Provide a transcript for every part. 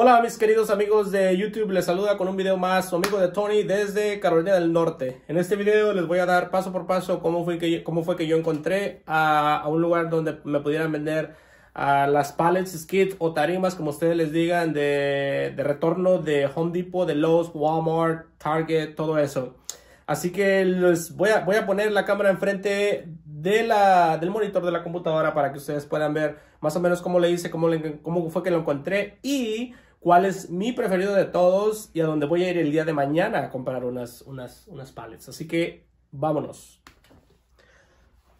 Hola mis queridos amigos de YouTube, les saluda con un video más su amigo de Tony desde Carolina del Norte. En este video les voy a dar paso por paso cómo fue que yo, fue que yo encontré a, un lugar donde me pudieran vender las pallets, skids o tarimas, como ustedes les digan, de, de retorno de Home Depot, de Lowe's, Walmart, Target, todo eso. Así que les voy a, voy a poner la cámara enfrente de la, del monitor de la computadora para que ustedes puedan ver más o menos cómo le hice, cómo, cómo fue que lo encontré y cuál es mi preferido de todos y a dónde voy a ir el día de mañana a comprar unas, unas, Así que vámonos.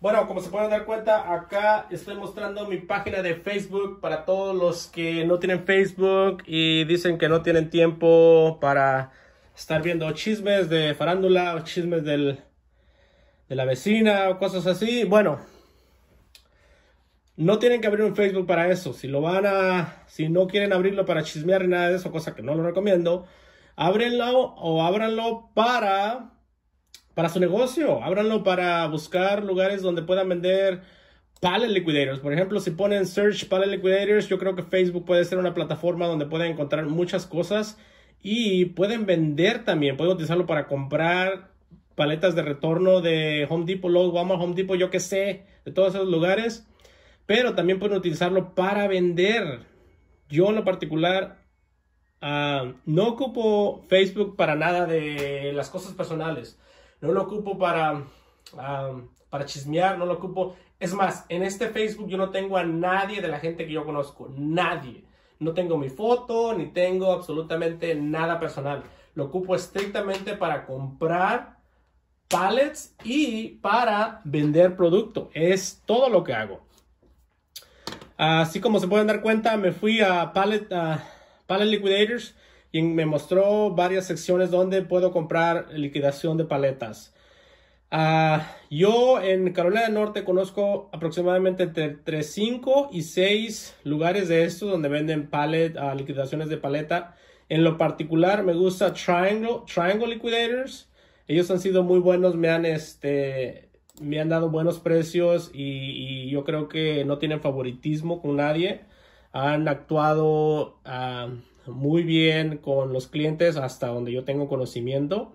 Bueno, como se pueden dar cuenta, acá estoy mostrando mi página de Facebook para todos los que no tienen Facebook y dicen que no tienen tiempo para estar viendo chismes de farándula o chismes de la vecina o cosas así. Bueno, no tienen que abrir un Facebook para eso. Si lo van a, si no quieren abrirlo para chismear ni nada de eso, cosa que no lo recomiendo, ábrenlo o ábranlo para para su negocio. Ábranlo para buscar lugares donde puedan vender pallet liquidators. Por ejemplo, si ponen search pallet liquidators, yo creo que Facebook puede ser una plataforma donde pueden encontrar muchas cosas y pueden vender también. Pueden utilizarlo para comprar paletas de retorno de Home Depot, Lowe's, Walmart, Home Depot, yo que sé, de todos esos lugares pero también pueden utilizarlo para vender. Yo en lo particular ah, no ocupo Facebook para nada de las cosas personales. No lo ocupo para, ah, para chismear, no lo ocupo. Es más, en este Facebook yo no tengo a nadie de la gente que yo conozco. Nadie. No tengo mi foto, ni tengo absolutamente nada personal. Lo ocupo estrictamente para comprar pallets y para vender producto. Es todo lo que hago. Así como se pueden dar cuenta, me fui a Palette, Liquidators y me mostró varias secciones donde puedo comprar liquidación de paletas. Ah, yo en Carolina del Norte conozco aproximadamente entre, 5 y 6 lugares de estos donde venden pallet, ah, liquidaciones de paleta. En lo particular me gusta Triangle, Triangle Liquidators. Ellos han sido muy buenos, me han este, me han dado buenos precios y, yo creo que no tienen favoritismo con nadie. Han actuado ah, muy bien con los clientes hasta donde yo tengo conocimiento.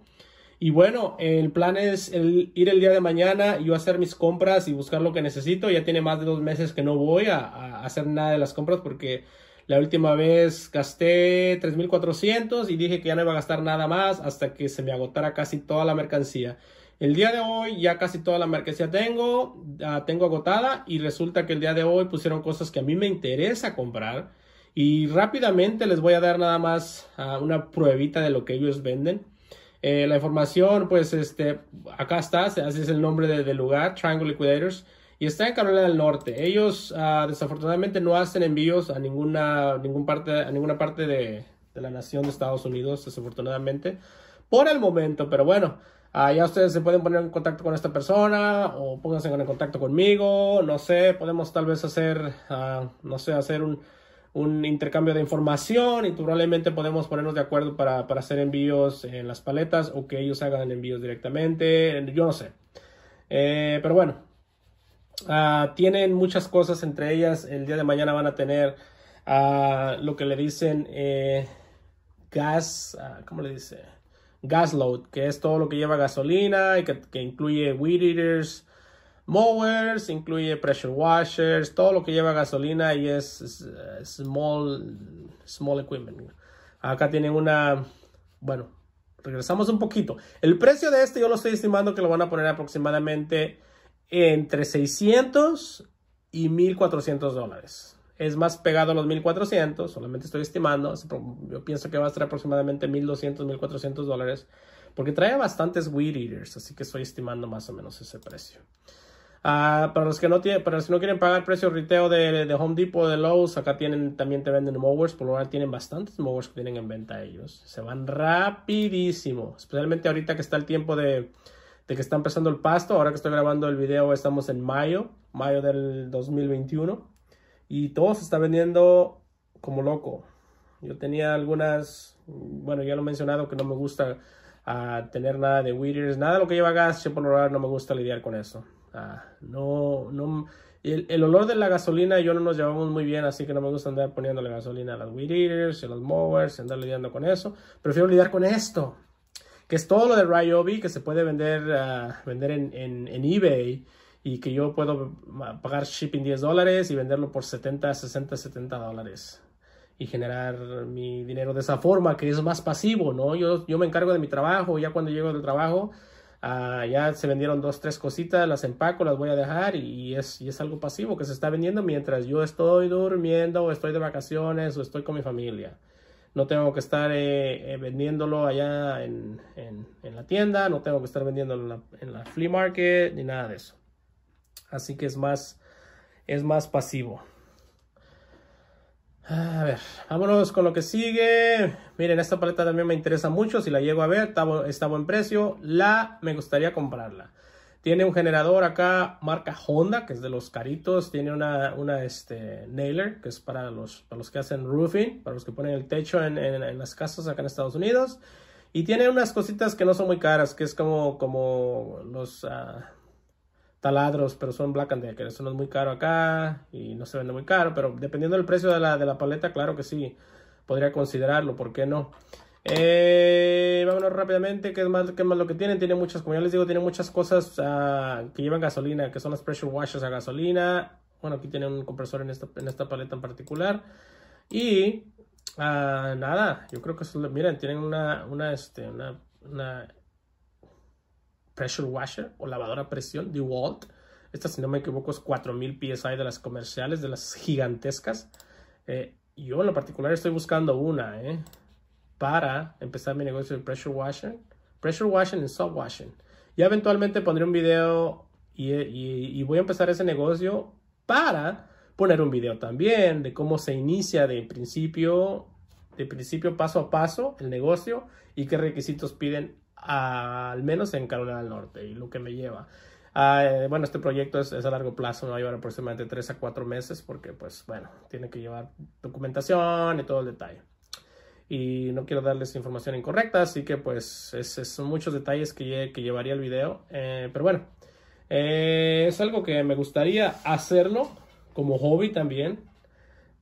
Y bueno, el plan es ir el día de mañana, yo hacer mis compras y buscar lo que necesito. Ya tiene más de dos meses que no voy a, a hacer nada de las compras porque la última vez gasté 3.400 y dije que ya no iba a gastar nada más hasta que se me agotara casi toda la mercancía. El día de hoy ya casi toda la marquesía tengo, tengo agotada y resulta que el día de hoy pusieron cosas que a mí me interesa comprar. Y rápidamente les voy a dar nada más ah, una pruebita de lo que ellos venden. Eh, la información, pues, este, acá está, así es el nombre del lugar, Triangle Liquidators. Y está en Carolina del Norte. Ellos ah, desafortunadamente no hacen envíos a ninguna, parte, a ninguna parte de, de la nación de Estados Unidos, desafortunadamente, por el momento. Pero bueno, Ah, ya ustedes se pueden poner en contacto con esta persona o pónganse en contacto conmigo, no sé, podemos tal vez hacer, ah, no sé, hacer un, intercambio de información y probablemente podemos ponernos de acuerdo para, hacer envíos en las paletas o que ellos hagan envíos directamente, yo no sé. Eh, pero bueno, ah, tienen muchas cosas, entre ellas el día de mañana van a tener ah, lo que le dicen eh, gas, ¿cómo le dice? gas load, que es todo lo que lleva gasolina y que, incluye weed eaters, mowers, incluye pressure washers, todo lo que lleva gasolina y es, eh, small, small equipment. Acá tienen una, bueno, regresamos un poquito. El precio de este yo lo estoy estimando que lo van a poner aproximadamente entre 600 y 1400 dólares es más pegado a los 1400, solamente estoy estimando, yo pienso que va a estar aproximadamente 1200, 1400 dólares, porque trae bastantes weed eaters, así que estoy estimando más o menos ese precio. Ah, para, los que no tienen, para los no quieren pagar precio riteo de, Home Depot, de Lowe's, acá tienen, también te venden mowers, por lo general tienen bastantes mowers que tienen en venta ellos. Se van rapidísimo, especialmente ahorita que está el tiempo de, de que está empezando el pasto. Ahora que estoy grabando el video estamos en mayo, mayo del 2021. Y todo se está vendiendo como loco. Yo tenía algunas, bueno, ya lo he mencionado que no me gusta ah, tener nada de Weeders, nada de lo que lleva gas, siempre por lo general no me gusta lidiar con eso. Ah, no, el, olor de la gasolina yo no nos llevamos muy bien, así que no me gusta andar poniéndole gasolina a las weeders, a los mowers, andar lidiando con eso. Prefiero lidiar con esto, que es todo lo de Ryobi que se puede vender, ah, vender en, en, eBay y que yo puedo pagar shipping 10 dólares y venderlo por 70, 60, 70 dólares y generar mi dinero de esa forma, que es más pasivo, ¿no? Yo, yo me encargo de mi trabajo, ya cuando llego del trabajo, ah, ya se vendieron dos, tres cositas, las empaco, las voy a dejar y es, y es algo pasivo que se está vendiendo mientras yo estoy durmiendo o estoy de vacaciones o estoy con mi familia. No tengo que estar eh, eh, vendiéndolo allá en, en, la tienda, no tengo que estar vendiéndolo en la, en la flea market ni nada de eso. Así que es más, es más pasivo. Ah, a ver, vámonos con lo que sigue. Miren, esta paleta también me interesa mucho. Si la llego a ver, está, buen precio. La, me gustaría comprarla. Tiene un generador acá, marca Honda, que es de los caritos. Tiene una, una este, nailer, que es para los, los que hacen roofing, para los que ponen el techo en, las casas acá en Estados Unidos. Y tiene unas cositas que no son muy caras, que es como, como los... Ah, taladros, pero son Black and Decker. Eso no es muy caro acá y no se vende muy caro, pero dependiendo del precio de la, paleta, claro que sí, podría considerarlo, ¿por qué no? Eh, vámonos rápidamente, ¿qué es, más, qué más lo que tienen? Tiene muchas, como ya les digo, tiene muchas cosas ah, que llevan gasolina, que son las pressure washers a gasolina. Bueno, aquí tiene un compresor en esta, paleta en particular. Y ah, nada, yo creo que miren, tienen una, una, este, una, una pressure washer o lavadora a presión de Esta, si no me equivoco, es 4000 PSI de las comerciales, de las gigantescas. Eh, yo en lo particular estoy buscando una eh, para empezar mi negocio de pressure washer, pressure washing y soft washing. Ya eventualmente pondré un video y, y voy a empezar ese negocio para poner un video también de cómo se inicia de principio, de principio paso a paso el negocio y qué requisitos piden al menos en Carolina del Norte y lo que me lleva. Ah, eh, bueno, este proyecto es, a largo plazo, me va a llevar aproximadamente 3 a 4 meses porque, pues, bueno, tiene que llevar documentación y todo el detalle. Y no quiero darles información incorrecta, así que, pues, es, son muchos detalles que, que llevaría el video. Eh, pero bueno, eh, es algo que me gustaría hacerlo como hobby también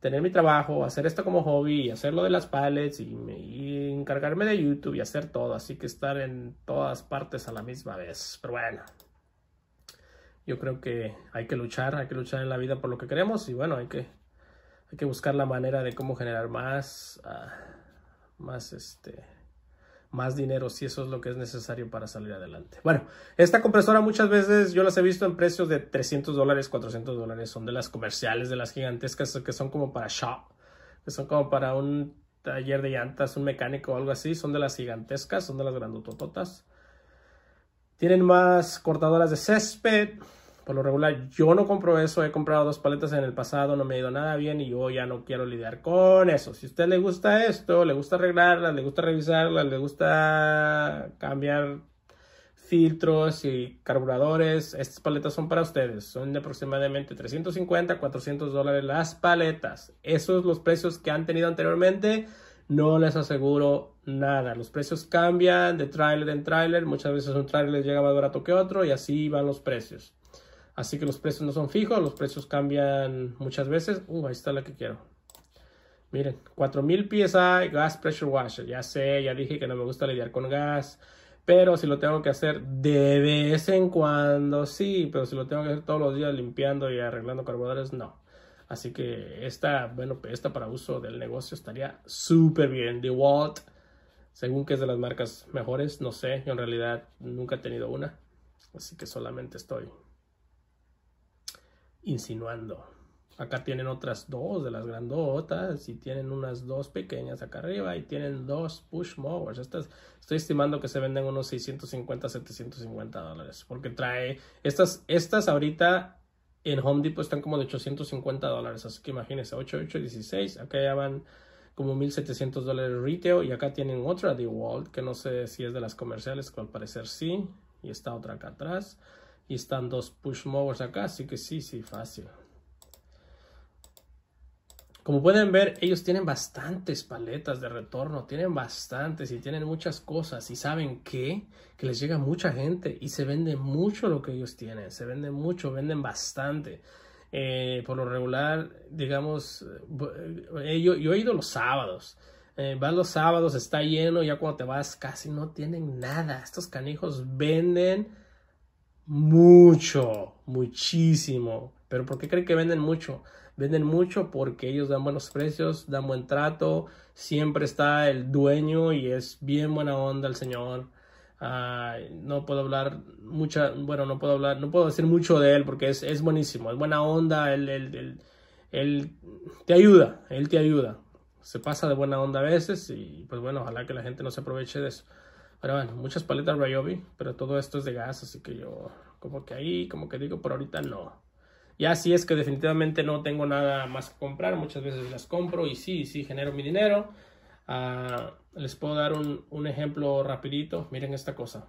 tener mi trabajo, hacer esto como hobby y hacerlo de las palettes y, encargarme de YouTube y hacer todo. Así que estar en todas partes a la misma vez. Pero bueno, yo creo que hay que luchar, hay que luchar en la vida por lo que queremos y bueno, hay que, hay que buscar la manera de cómo generar más, ah, más este, más dinero si eso es lo que es necesario para salir adelante. Bueno, esta compresora muchas veces yo las he visto en precios de 300 dólares, 400 dólares, son de las comerciales, de las gigantescas que son como para shop, que son como para un taller de llantas, un mecánico o algo así, son de las gigantescas, son de las grandotototas. Tienen más cortadoras de césped, por lo regular, yo no compro eso. He comprado dos paletas en el pasado, no me ha ido nada bien y yo ya no quiero lidiar con eso. Si a usted le gusta esto, le gusta arreglarlas, le gusta revisarlas, le gusta cambiar filtros y carburadores, estas paletas son para ustedes. Son de aproximadamente 350 400 dólares las paletas. Esos los precios que han tenido anteriormente. No les aseguro nada. Los precios cambian de trailer en trailer, Muchas veces un trailer llega más barato que otro y así van los precios. Así que los precios no son fijos, los precios cambian muchas veces. Uh, ahí está la que quiero. Miren, 4000 PSI Gas Pressure Washer. Ya sé, ya dije que no me gusta lidiar con gas. Pero si lo tengo que hacer de vez en cuando, sí. Pero si lo tengo que hacer todos los días limpiando y arreglando carburadores, no. Así que esta, bueno, esta para uso del negocio estaría súper bien. DeWalt, según que es de las marcas mejores, no sé. Yo en realidad nunca he tenido una. Así que solamente estoy insinuando. Acá tienen otras dos de las grandotas y tienen unas dos pequeñas acá arriba y tienen dos push mowers. Estas estoy estimando que se venden unos 650, 750 dólares porque trae estas, estas ahorita en Home Depot están como de 850 dólares. Así que imagínense, 8, 8, 16. Acá ya van como 1700 dólares retail y acá tienen otra de Walt que no sé si es de las comerciales, que al parecer sí. Y está otra acá atrás y están dos push mowers acá, así que sí, sí, fácil. Como pueden ver, ellos tienen bastantes paletas de retorno, tienen bastantes y tienen muchas cosas. ¿Y saben qué? Que les llega mucha gente y se vende mucho lo que ellos tienen, se vende mucho, venden bastante. Eh, por lo regular, digamos, eh, yo, he ido los sábados. Eh, Van los sábados, está lleno, ya cuando te vas casi no tienen nada. Estos canijos venden mucho, muchísimo. Pero ¿por qué creen que venden mucho? Venden mucho porque ellos dan buenos precios, dan buen trato, siempre está el dueño y es bien buena onda el señor. Ah, no puedo hablar mucha, bueno, no puedo hablar, no puedo decir mucho de él porque es, es buenísimo, es buena onda, él, te ayuda, él te ayuda. Se pasa de buena onda a veces y pues bueno, ojalá que la gente no se aproveche de eso. Pero bueno, muchas paletas Ryobi, pero todo esto es de gas, así que yo como que ahí, como que digo, por ahorita no. Ya así es que definitivamente no tengo nada más que comprar, muchas veces las compro y sí, sí genero mi dinero. Ah, les puedo dar un, ejemplo rapidito, miren esta cosa.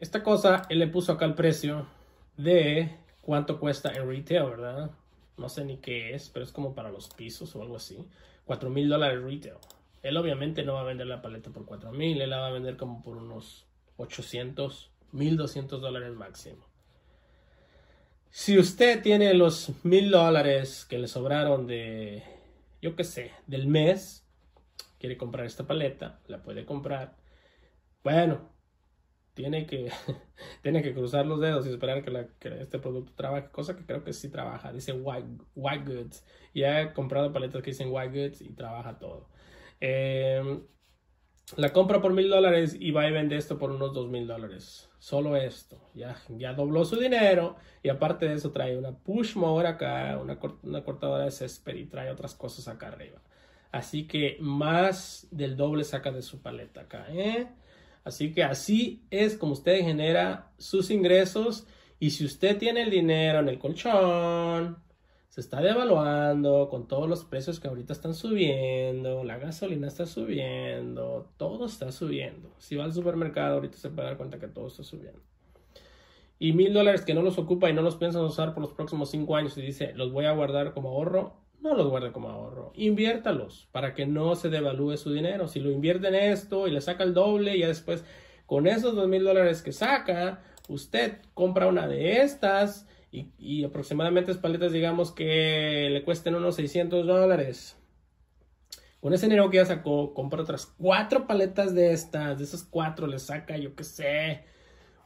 Esta cosa, él le puso acá el precio de cuánto cuesta en retail, ¿verdad? No sé ni qué es, pero es como para los pisos o algo así. $4,000 mil dólares retail. Él obviamente no va a vender la paleta por 4000, él la va a vender como por unos 800, 1200 dólares máximo. Si usted tiene los 1000 dólares que le sobraron de, yo qué sé, del mes, quiere comprar esta paleta, la puede comprar. Bueno, tiene que, tiene que cruzar los dedos y esperar que, este producto trabaje, cosa que creo que sí trabaja. Dice white, goods. Ya he comprado paletas que dicen white goods y trabaja todo. Em, la compra por mil dólares y va y vende esto por unos dos mil dólares. Solo esto. Ya, ya dobló su dinero. Y aparte de eso trae una push mower acá, una, una cortadora de césped y trae otras cosas acá arriba. Así que más del doble saca de su paleta acá. ¿eh? Así que así es como usted genera sus ingresos. Y si usted tiene el dinero en el colchón, se está devaluando con todos los precios que ahorita están subiendo, la gasolina está subiendo, todo está subiendo. Si va al supermercado ahorita se puede dar cuenta que todo está subiendo. Y mil dólares que no los ocupa y no los piensan usar por los próximos cinco años y dice, los voy a guardar como ahorro, no los guarde como ahorro. Inviértalos para que no se devalúe su dinero. Si lo invierte en esto y le saca el doble, ya después con esos dos mil dólares que saca, usted compra una de estas y, aproximadamente es paletas, digamos que le cuesten unos 600 dólares. Con ese dinero que ya sacó, compra otras cuatro paletas de estas. De esas cuatro le saca, yo qué sé,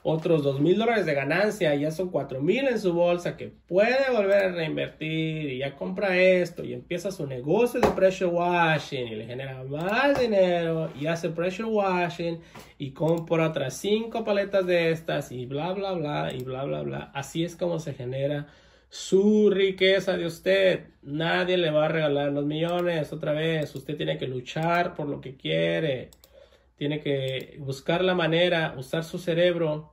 otros dos mil dólares de ganancia, ya son cuatro mil en su bolsa que puede volver a reinvertir y ya compra esto y empieza su negocio de pressure washing y le genera más dinero y hace pressure washing y compra otras cinco paletas de estas y bla bla bla y bla bla bla. Así es como se genera su riqueza de usted. Nadie le va a regalar los millones otra vez. Usted tiene que luchar por lo que quiere tiene que buscar la manera, usar su cerebro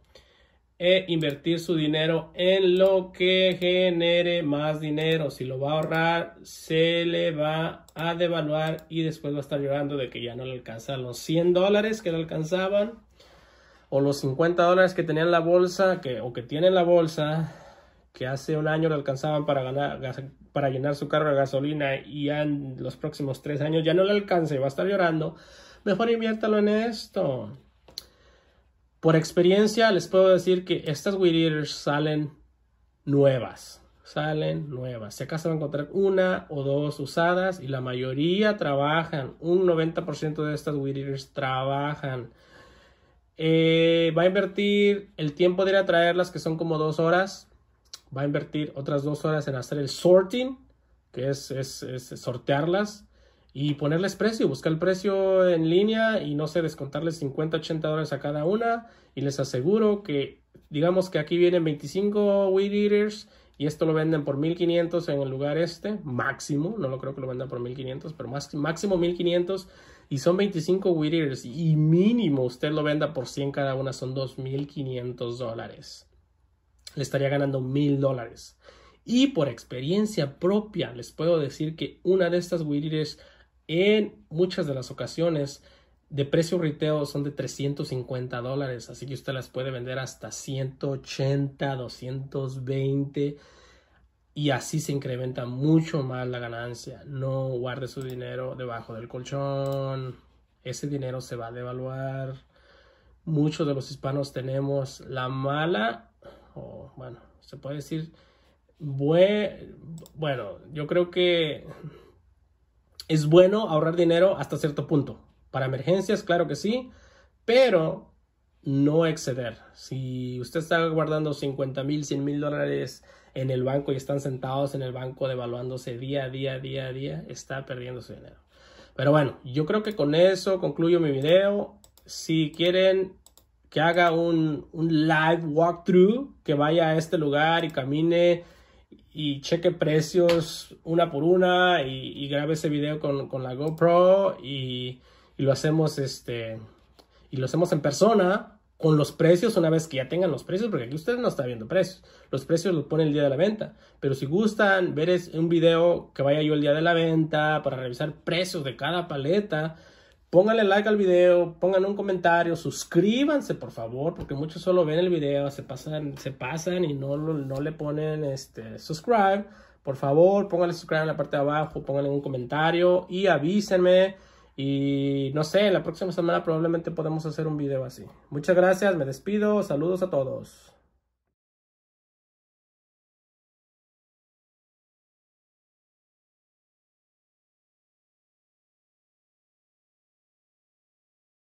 e invertir su dinero en lo que genere más dinero. Si lo va a ahorrar, se le va a devaluar y después va a estar llorando de que ya no le alcanza los 100 dólares que le alcanzaban o los 50 dólares que tenían la bolsa que, o que tiene la bolsa que hace un año le alcanzaban para, ganar, para llenar su carro de gasolina y en los próximos tres años ya no le alcanza y va a estar llorando mejor inviértalo en esto. Por experiencia les puedo decir que estas weed salen nuevas. Salen nuevas. Si acaso va a encontrar una o dos usadas y la mayoría trabajan. Un 90% de estas weed eaters trabajan. Eh, va a invertir el tiempo de ir a traerlas, que son como dos horas. Va a invertir otras dos horas en hacer el sorting, que es sortearlas y ponerles precio, buscar el precio en línea y no sé, descontarles 50, 80 dólares a cada una y les aseguro que digamos que aquí vienen 25 weed eaters y esto lo venden por 1500 en el lugar este, máximo, no lo creo que lo vendan por 1500, pero máximo 1500 y son 25 weed eaters y mínimo usted lo venda por 100 cada una, son 2500 dólares. Le estaría ganando 1000 dólares. Y por experiencia propia les puedo decir que una de estas weed eaters en muchas de las ocasiones de precio riteo son de 350 dólares, así que usted las puede vender hasta 180, 220 y así se incrementa mucho más la ganancia. No guarde su dinero debajo del colchón, ese dinero se va a devaluar. Muchos de los hispanos tenemos la mala, o bueno, se puede decir, bueno, yo creo que es bueno ahorrar dinero hasta cierto punto. Para emergencias, claro que sí, pero no exceder. Si usted está guardando 50 mil, 100 mil dólares en el banco y están sentados en el banco devaluándose día a día, día a día, está perdiendo su dinero. Pero bueno, yo creo que con eso concluyo mi video. Si quieren que haga un, un live walkthrough, que vaya a este lugar y camine y cheque precios una por una y, y grabe ese video con, con la GoPro y, lo hacemos este y lo hacemos en persona con los precios una vez que ya tengan los precios porque aquí usted no está viendo precios los precios los ponen el día de la venta pero si gustan ver un video que vaya yo el día de la venta para revisar precios de cada paleta Pónganle like al video, pongan un comentario, suscríbanse por favor, porque muchos solo ven el video, se pasan, se pasan y no, no le ponen este, subscribe. Por favor, pónganle subscribe en la parte de abajo, pónganle un comentario y avísenme. Y no sé, la próxima semana probablemente podemos hacer un video así. Muchas gracias, me despido, saludos a todos.